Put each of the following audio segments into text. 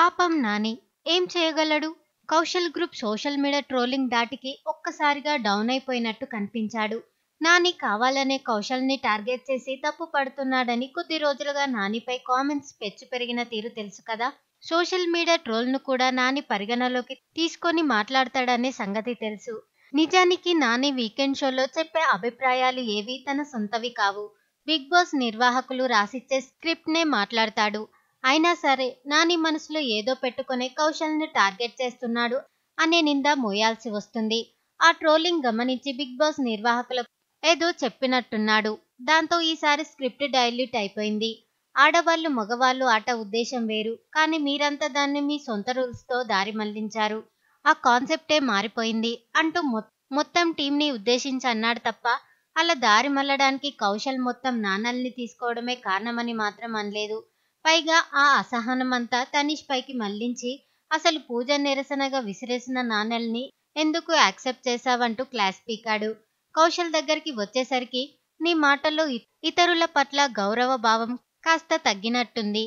పాపం నాని ఏం చేయగలడు Kaushal group social media trolling దాటికి ఒక్కసారిగా డౌన్ అయిపోయినట్టు కనిపించాడు నాని కావాలనే కౌశల్ని టార్గెట్ చేసి తప్పు పడుతున్నాడని కొద్ది రోజులుగా నానిపై కామెంట్స్ పెచ్చు పెరిగిన తీరు తెలుసు కదా సోషల్ మీడియా ట్రోల్ను కూడా నాని పరిగణలోకి తీసుకొని మాట్లాడతాడనే సంగతి తెలుసు నిజానికి నాని వీకెండ్ షోలో చెప్పే అభిప్రాయాలు ఏవి తన సొంతవి కావు బిగ్ బాస్ నిర్వాహకులు రాసిచ్చే స్క్రిప్ట్నే మాట్లాడతాడు అయినా సరే నాని మనసులో ఏదో పెట్టుకుని కౌశల్ని టార్గెట్ చేస్తున్నాడు అనే నింద మోయాల్సి వస్తుంది ఆ ట్రోలింగ్ గమనించి బిగ్ బాస్ నిర్వాహకులకు ఏదో చెప్పినట్టున్నాడు దాంతో ఈసారి స్క్రిప్ట్ డైల్యూట్ అయిపోయింది ఆడవాళ్లు మగవాళ్ళు ఆట ఉద్దేశం వేరు కానీ మీరంతా దాన్ని మీ సొంత రూల్స్తో దారి మళ్లించారు ఆ కాన్సెప్టే మారిపోయింది అంటూ మొత్తం టీంని ఉద్దేశించి అన్నాడు తప్ప అలా దారి మళ్ళడానికి కౌశల్ మొత్తం నాణల్ని తీసుకోవడమే కారణమని మాత్రం అనలేదు పైగా ఆ అసహనమంతా తనిష్ పైకి మళ్లించి అసలు పూజ నిరసనగా విసిరేసిన నాన్నల్ని ఎందుకు యాక్సెప్ట్ చేశావంటూ క్లాస్ పీకాడు కౌశల్ దగ్గరికి వచ్చేసరికి నీ మాటల్లో ఇతరుల పట్ల గౌరవ భావం కాస్త తగ్గినట్టుంది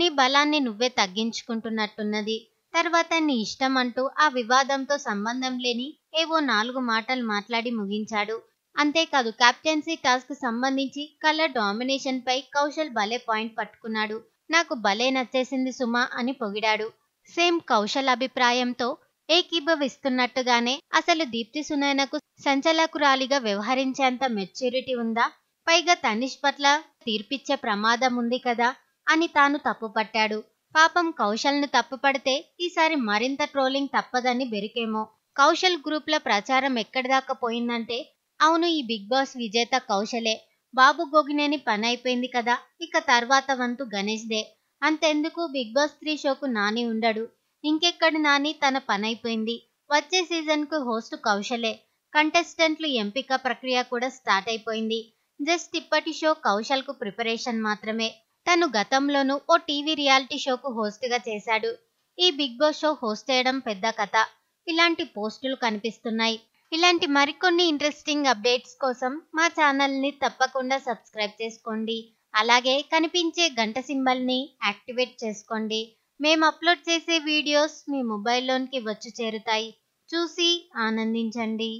నీ బలాన్ని నువ్వే తగ్గించుకుంటున్నట్టున్నది తర్వాత నీ ఇష్టం అంటూ ఆ వివాదంతో సంబంధం లేని ఏవో నాలుగు మాటలు మాట్లాడి ముగించాడు అంతేకాదు కెప్టెన్సీ టాస్క్ సంబంధించి కలర్ డామినేషన్ పై కౌశల్ భలే పాయింట్ పట్టుకున్నాడు నాకు భలే నచ్చేసింది సుమా అని పొగిడాడు సేమ్ కౌశల్ అభిప్రాయంతో ఏకీభవిస్తున్నట్టుగానే అసలు దీప్తి సునైనకు సంచలకురాలిగా వ్యవహరించేంత మెచ్యూరిటీ ఉందా పైగా తనిష్ పట్ల తీర్పిచ్చే ప్రమాదం ఉంది కదా అని తాను తప్పుపట్టాడు పాపం కౌశల్ను తప్పుపడితే ఈసారి మరింత ట్రోలింగ్ తప్పదని బెరికేమో కౌశల్ గ్రూప్ల ప్రచారం ఎక్కడిదాకా పోయిందంటే అవును ఈ బిగ్ బాస్ విజేత కౌశలే బాబు గోగినేని పని అయిపోయింది కదా ఇక తర్వాత వంతు గణేష్దే అంతెందుకు బిగ్ బాస్ త్రీ షోకు నాని ఉండడు ఇంకెక్కడి నాని తన పని అయిపోయింది వచ్చే సీజన్కు హోస్ట్ కౌశలే కంటెస్టెంట్లు ఎంపిక ప్రక్రియ కూడా స్టార్ట్ అయిపోయింది జస్ట్ ఇప్పటి షో కౌశల్కు ప్రిపరేషన్ మాత్రమే తను గతంలోనూ ఓ టీవీ రియాలిటీ షోకు హోస్ట్గా చేశాడు ఈ బిగ్ బాస్ షో హోస్ట్ చేయడం పెద్ద కథ ఇలాంటి పోస్టులు కనిపిస్తున్నాయి ఇలాంటి మరికొన్ని ఇంట్రెస్టింగ్ అప్డేట్స్ కోసం మా ఛానల్ని తప్పకుండా సబ్స్క్రైబ్ చేసుకోండి అలాగే కనిపించే గంట సింబల్ని యాక్టివేట్ చేసుకోండి మేము అప్లోడ్ చేసే వీడియోస్ మీ మొబైల్లోనికి వచ్చి చేరుతాయి చూసి ఆనందించండి